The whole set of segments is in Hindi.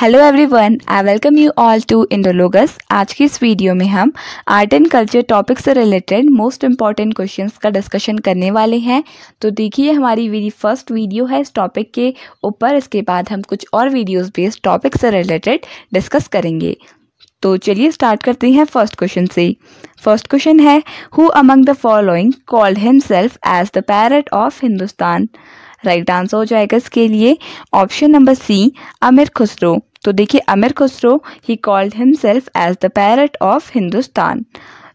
Hello everyone I welcome you all to Indologus आज की इस वीडियो में हम आर्ट एंड कल्चर टॉपिक से रिलेटेड मोस्ट इम्पॉर्टेंट क्वेश्चंस का डिस्कशन करने वाले हैं तो देखिए हमारी वेरी फर्स्ट वीडियो है इस टॉपिक के ऊपर इसके बाद हम कुछ और वीडियोस भी इस टॉपिक से रिलेटेड डिस्कस करेंगे तो चलिए स्टार्ट करते हैं फर्स्ट क्वेश्चन से फर्स्ट क्वेश्चन है who among the following called himself as the parrot of Hindustan right answer हो जाएगा इसके लिए option number C Amir Khusro तो देखिए अमिर खुसरो ही called himself as the parrot of Hindustan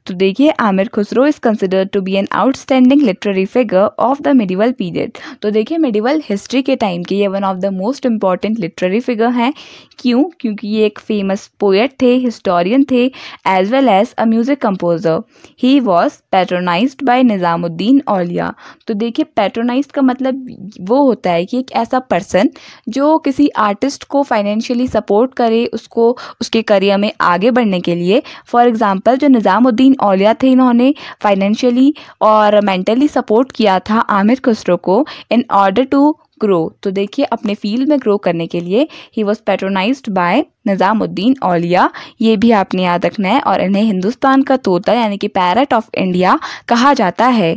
तो देखिए Amir Khusro is considered to be an outstanding literary figure of the medieval period तो देखिए मेडिवल हिस्ट्री के टाइम के ये one of the most important literary figure हैं क्यों क्योंकि ये एक फेमस पोएट थे हिस्टोरियन थे as well as a music composer he was patronise by Nizamuddin Auliya तो देखिए पैट्रोनाइज का मतलब वो होता है कि एक ऐसा पर्सन जो किसी आर्टिस्ट को फाइनेंशियली सपोर्ट करे उसको उसके करियर में आगे बढ़ने के लिए फॉर एग्ज़ाम्पल जो निज़ामुद्दीन मोहसिन औलिया थे इन्होंने फाइनेंशियली और मेंटली सपोर्ट किया था आमिर खुसरो को इन ऑर्डर टू ग्रो तो देखिए अपने फील्ड में ग्रो करने के लिए he was patronise by Nizamuddin Auliya ये भी आपने याद रखना है और इन्हें हिंदुस्तान का तोता यानी कि पैरट ऑफ इंडिया कहा जाता है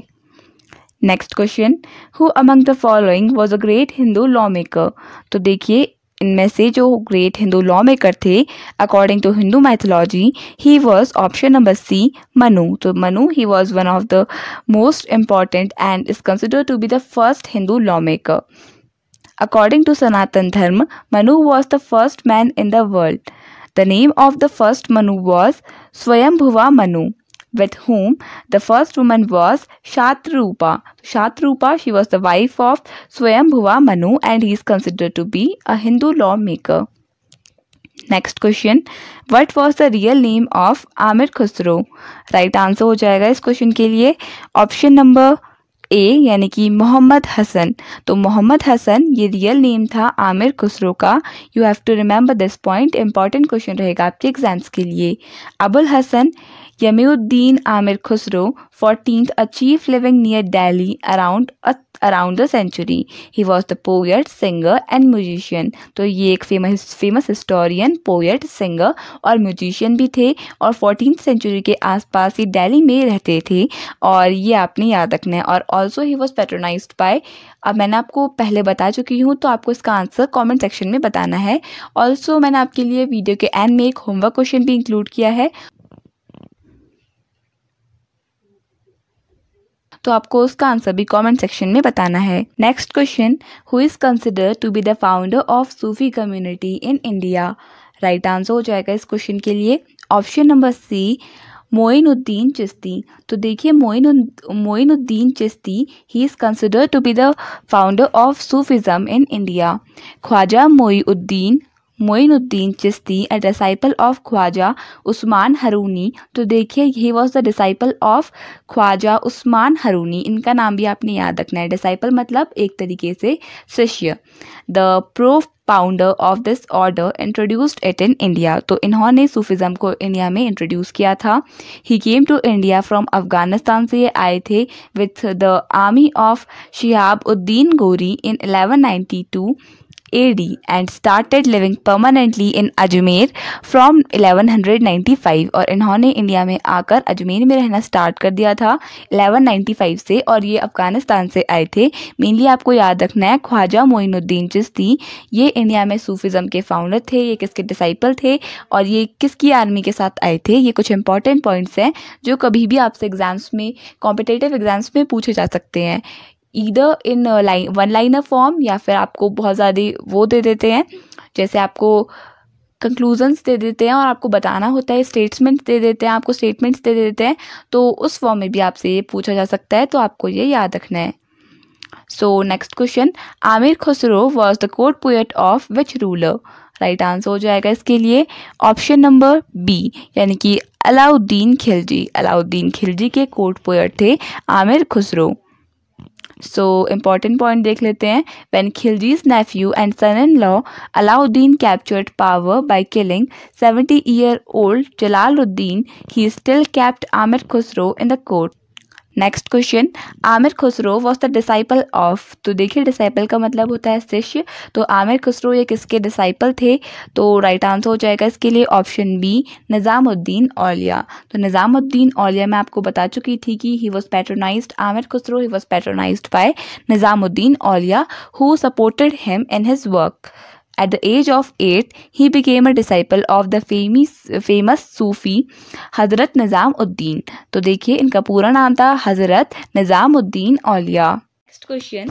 next question who among the following was a great Hindu lawmaker तो देखिए इनमें से जो ग्रेट हिंदू लॉ मेकर थे according to Hindu mythology he was option number C Manu तो Manu he was one of the most important and is consider to be the first Hindu lawmaker according to Sanatan Dharma Manu was the first man in the world the name of the first Manu was Swayambhuva Manu with whom the first woman was Shatrupa. Shatrupa, she was the wife of Swayambhuva Manu and he is considered to be a Hindu lawmaker. Next question what was the real name of Amir Khusro right answer हो जाएगा इस क्वेश्चन के लिए ऑप्शन नंबर ए यानी कि मोहम्मद हसन तो मोहम्मद हसन ये रियल नेम था आमिर खुसरो का you have to remember this point important question रहेगा आपके एग्जाम्स के लिए Abul Hasan Yaminuddin Amir Khusro fourteen achieve living near Delhi around around the century he was the poet singer and musician तो ये एक famous famous historian poet singer और म्यूजिशियन भी थे और फोर्टीन सेंचुरी के आसपास ये दिल्ली में रहते थे और ये आपने याद रखना है और also he was patronise by अब मैंने आपको पहले बता चुकी हूँ तो आपको इसका आंसर कॉमेंट सेक्शन में बताना है ऑल्सो मैंने आपके लिए वीडियो के एंड में एक होमवर्क क्वेश्चन भी इंक्लूड किया है तो आपको उसका आंसर भी कमेंट सेक्शन में बताना है next question who is consider to be the founder of Sufi community in India right answer हो जाएगा इस क्वेश्चन के लिए option number C Moinuddin Chishti तो देखिए Moin Moinuddin Chishti he is considered to be the founder of Sufism in India Khwaja Moiuddin Moinuddin Chishti a disciple of Khwaja Usman Haruni तो देखिए he was the disciple of Khwaja Usman Haruni इनका नाम भी आपने याद रखना है डिसाइपल मतलब एक तरीके से शिष्य the prof founder of this order introduced it in India तो इन्होंने सूफिज़म को इंडिया में इंट्रोड्यूस किया था he came to India from Afghanistan से ये आए थे with the army of Shihabuddin Ghori in 1192 AD and started living permanently in Ajmer from 1195 और इन्होंने इंडिया में आकर अजमेर में रहना स्टार्ट कर दिया था 1195 से और ये अफ़गानिस्तान से आए थे मेनली आपको याद रखना है ख्वाजा मोइनुद्दीन जिस थी ये इंडिया में सूफिज़म के फाउंडर थे ये किसके डिसाइपल थे और ये किसकी आर्मी के साथ आए थे ये कुछ इंपॉर्टेंट पॉइंट्स हैं जो कभी भी आपसे एग्ज़ाम्स में कॉम्पिटेटिव एग्ज़ाम्स में पूछे जा सकते हैं either in line one liner form या फिर आपको बहुत ज़्यादा वो दे देते हैं जैसे आपको कंक्लूजन्स दे देते हैं और आपको बताना होता है स्टेटमेंट्स दे देते हैं आपको स्टेटमेंट्स दे देते हैं तो उस फॉर्म में भी आपसे ये पूछा जा सकता है तो आपको ये याद रखना है so next question Amir Khusro was the court poet of which ruler right answer हो जाएगा इसके लिए ऑप्शन नंबर बी यानी कि अलाउद्दीन खिलजी अलाउद्दीन खिलजी के कोर्ट पोएट थे Aamir Khusro So important point देख लेते हैं When Khilji's nephew and son-in-law Alauddin captured power by killing 70-year-old Jalaluddin, he still kept Amir Khusro in the court. Next question Amir Khusro was the disciple of तो देखिए डिसाइपल का मतलब होता है शिष्य तो आमिर खुसरो ये किसके डिसाइपल थे तो राइट आंसर हो जाएगा इसके लिए ऑप्शन बी निज़ामुद्दीन औलिया तो निज़ामुद्दीन औलिया मैं आपको बता चुकी थी कि he was patronise Amir Khusro he was patronise by Nizamuddin Auliya who supported him in his work At the age of eight, he became a disciple of the famous, famous Sufi Hazrat Nizamuddin. तो देखिए इनका पूरा नाम था Hazrat Nizamuddin Auliya Next question: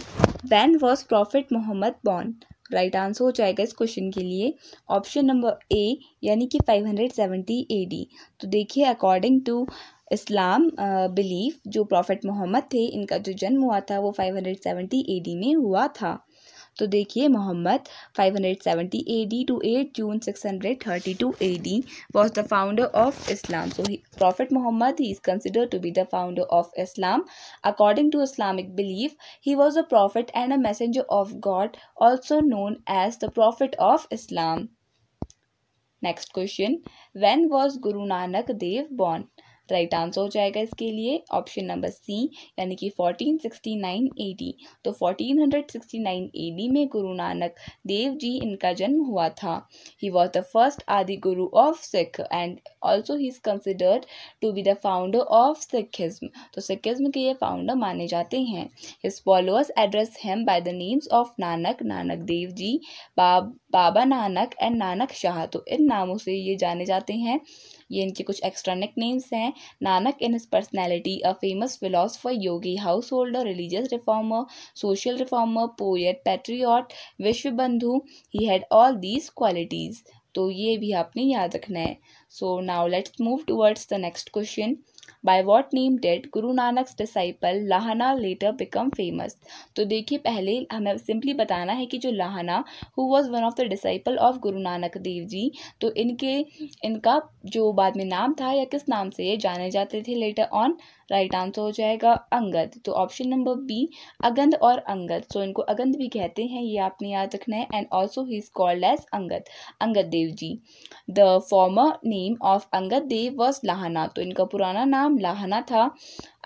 When was Prophet Muhammad born? Right answer हो जाएगा इस क्वेश्चन के लिए ऑप्शन नंबर ए यानी कि 570 एडी तो देखिए अकॉर्डिंग टू इस्लाम बिलीफ जो प्रॉफिट मोहम्मद थे इनका जो जन्म हुआ था वो 570 एडी में हुआ था तो देखिए Mohammad 570 hundred to 8 June 632 hundred was the founder of Islam so prophet Mohammad he is consider to be the founder of Islam according to Islamic belief he was a prophet and a messenger of God also known as the prophet of Islam next question when was Guru Nanak Dev born right answer हो जाएगा इसके लिए ऑप्शन नंबर सी यानी कि fourteen sixty nine A D तो fourteen hundred sixty nine A D में गुरु नानक देव जी इनका जन्म हुआ था ही वॉज द फर्स्ट आदि गुरु of Sikh and also he is considered to be the founder of Sikhism तो सिखिज्म के ये फाउंडर माने जाते हैं his followers address him by the names of Nanak Nanak Dev ji Bab Baba Nanak and Nanak Shah तो इन नामों से ये जाने जाते हैं ये इनके कुछ एक्स्ट्रा नेक नेम्स हैं Nanak in his personality a famous philosopher yogi householder religious reformer social reformer poet patriot Vishwa Bandhu he had all these qualities तो ये भी आपने याद रखना है so now let's move towards the next question by what name did Guru Nanak disciple Lahna later become famous तो देखिए पहले हमें सिंपली बताना है कि जो Lahna who was one of the disciple of Guru Nanak Dev जी तो इनके इनका जो बाद में नाम था या किस नाम से ये जाने जाते थे लेटर ऑन राइट आंसर हो जाएगा अंगद तो ऑप्शन नंबर बी अगंद और अंगद सो so, इनको अगंद भी कहते हैं ये आपने याद रखना है and also he is called as Angad Angad Dev ji the former name of Angad Dev was Lahna तो इनका पुराना नाम लाहना था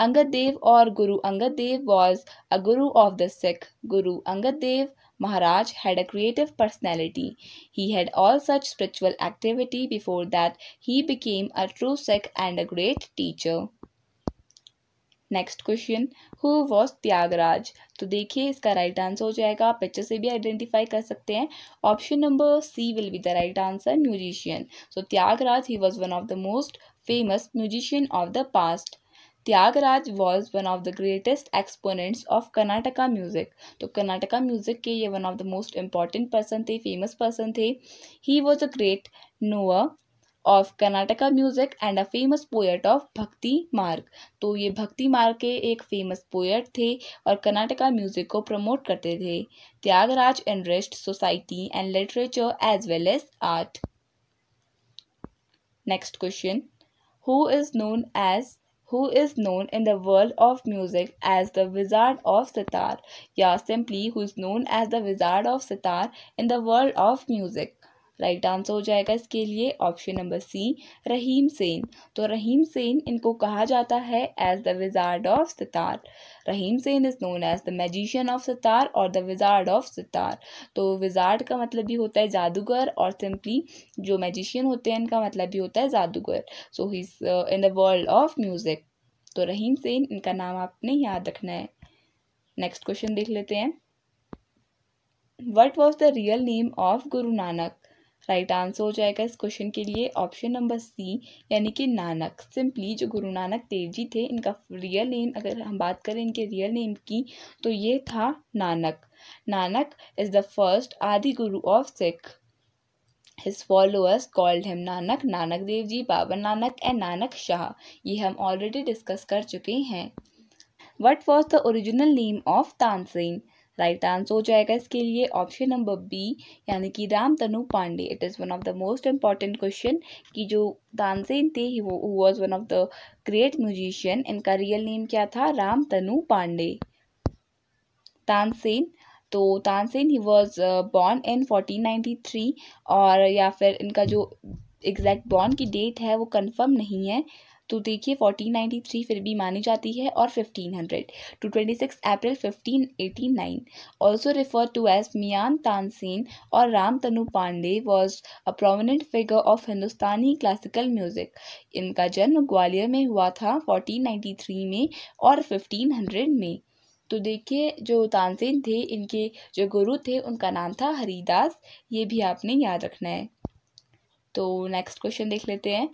अंगद देव और गुरु अंगद देव वॉज अ गुरु of the Sikh Guru Angad Dev Maharaj had a creative personality. He had all such spiritual activity before that he became a true Sikh and a great teacher. Next question who was Tyagaraja तो देखिए इसका राइट आंसर हो जाएगा आप पिक्चर से भी आइडेंटिफाई कर सकते हैं option number C will be the right answer musician so Tyagaraja he was one of the most famous musician of the past. Tyagaraja was one of the greatest exponents of Karnataka music तो कर्नाटका म्यूज़िक के ये one of the most important person थे फेमस पर्सन थे he was a great knower of Karnataka music and a famous poet of Bhakti Marg तो ये भक्ति मार्ग के एक फेमस पोएट थे और कर्नाटका म्यूज़िक को प्रमोट करते थे Tyagaraja enriched society and literature as well as art next question who is known as who is known in the world of music as the Wizard of Sitar. Yeah, simply who is known as the Wizard of Sitar in the world of music. Right answer हो जाएगा इसके लिए option number C Rahim Sen तो रहीम सेन इनको कहा जाता है as the wizard of sitar Rahim Sen is known as the magician of sitar और द विजार्ड ऑफ सितार तो विजार्ड का मतलब भी होता है जादूगर और सिंपली जो मैजिशियन होते हैं इनका मतलब भी होता है जादूगर so he in the world of music तो रहीम सेन इनका नाम आपने याद रखना है नेक्स्ट क्वेश्चन देख लेते हैं what was the real name of Guru Nanak right answer हो जाएगा इस क्वेश्चन के लिए ऑप्शन नंबर सी यानी कि नानक सिंपली जो गुरु नानक देव जी थे इनका रियल नेम अगर हम बात करें इनके रियल नेम की तो ये था Nanak Nanak is the first Adi गुरु of Sikh his followers called him Nanak Nanak Dev ji Baba Nanak and Nanak Shah ये हम ऑलरेडी डिस्कस कर चुके हैं what was the original name of Tansen right answer हो जाएगा इसके लिए ऑप्शन नंबर बी यानी कि Ram Tanu Pandey it is one of the most important question कि जो तानसेन थे वो was one of the great musician इनका रियल नेम क्या था राम तनु पांडे तानसेन तो तानसेन ही वॉज बॉर्न इन फोर्टीन और या फिर इनका जो एग्जैक्ट बॉर्न की डेट है वो कन्फर्म नहीं है तो देखिए 1493 फिर भी मानी जाती है और 1500 to six April 1589 also refer to as Mian Tansen और Ram Tanu Pandey was a prominent figure of Hindustani classical music इनका जन्म ग्वालियर में हुआ था 1493 में और 1500 में तो देखिए जो तानसेन थे इनके जो गुरु थे उनका नाम था हरिदास ये भी आपने याद रखना है तो नेक्स्ट क्वेश्चन देख लेते हैं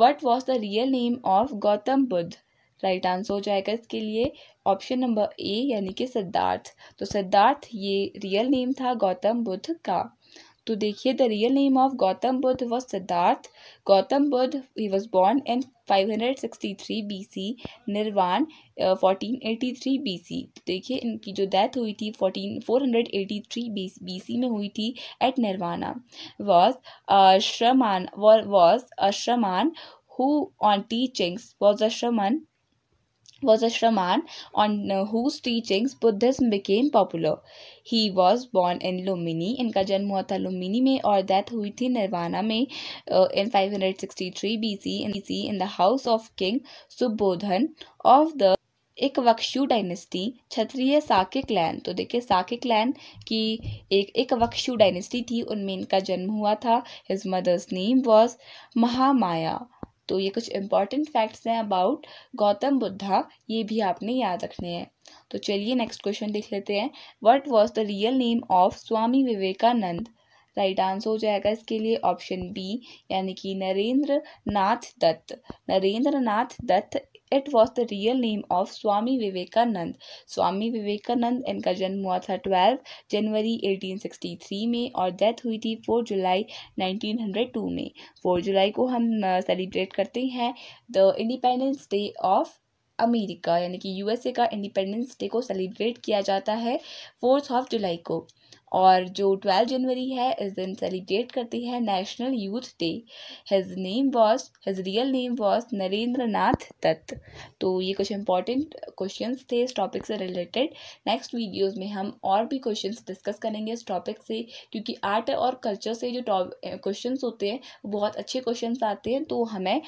what was the real name of Gautam Buddha right answer हो जाएगा इसके लिए ऑप्शन नंबर ए यानी कि सिद्धार्थ तो सिद्धार्थ ये रियल नेम था गौतम बुद्ध का तो देखिए the real name of Gautam Buddha was Siddhartha Gautam Buddha ही was born in 563 C nirvana eighty B C तो देखिए इनकी जो डेथ हुई थी four hundred eighty B B C में हुई थी at nirvana was shraman was ashraman who on teachings was ashraman was a shaman on uh, whose teachings Buddhism became popular. He was born in Lumbini. इनका जन्म हुआ lumini mein aur death hui thi nirvana mein uh, in 563 BC in bc in the house of King Subodhan of the एक वक्षु डायनेस्टी क्षत्रिय साके क्लैन तो देखिए साके क्लैन की एक एक वक्षु डायनेस्टी थी उनमें इनका जन्म हुआ था his mother's name was Mahamaya तो ये कुछ इंपॉर्टेंट फैक्ट्स हैं अबाउट गौतम बुद्धा ये भी आपने याद रखने हैं तो चलिए नेक्स्ट क्वेश्चन देख लेते हैं what was the real name of Swami Vivekananda right answer हो जाएगा इसके लिए ऑप्शन बी यानी कि Narendra Nath Dutt Narendra Nath Dutt it was the real name of Swami Vivekananda Swami Vivekananda इनका जन्म हुआ था ट्वेल्थ जनवरी 1863 में और डेथ हुई थी 4 जुलाई 1902 में 4 जुलाई को हम सेलिब्रेट करते हैं the independence day of America यानी कि यूएसए का इंडिपेंडेंस डे को सेलिब्रेट किया जाता है फोर्थ ऑफ जुलाई को और जो ट्वेल्व जनवरी है इस दिन सेलिब्रेट करती है national youth day his name was his real name was Narendra Nath Dutt तो ये कुछ इंपॉर्टेंट क्वेश्चन थे इस टॉपिक से रिलेटेड नेक्स्ट वीडियोस में हम और भी क्वेश्चन डिस्कस करेंगे इस टॉपिक से क्योंकि आर्ट और कल्चर से जो क्वेश्चन eh, होते हैं बहुत अच्छे क्वेश्चन आते हैं तो हमें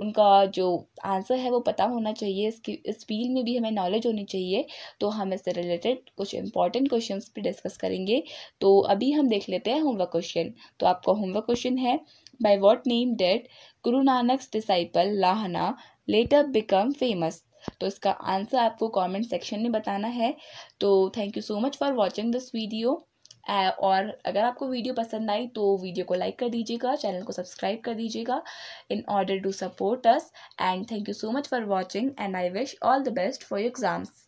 उनका जो आंसर है वो पता होना चाहिए इसकी इस फील्ड में भी हमें नॉलेज होनी चाहिए तो हम इससे रिलेटेड कुछ इंपॉर्टेंट क्वेश्चन भी डिस्कस करेंगे तो अभी हम देख लेते हैं होमवर्क क्वेश्चन तो आपका होमवर्क क्वेश्चन है by what name did Guru Nanak's disciple Lahna later become famous तो इसका आंसर आपको कमेंट सेक्शन में बताना है तो thank you so much for watching this video और अगर आपको वीडियो पसंद आई तो वीडियो को लाइक कर दीजिएगा चैनल को सब्सक्राइब कर दीजिएगा in order to support us and thank you so much for watching and I wish all the best for your exams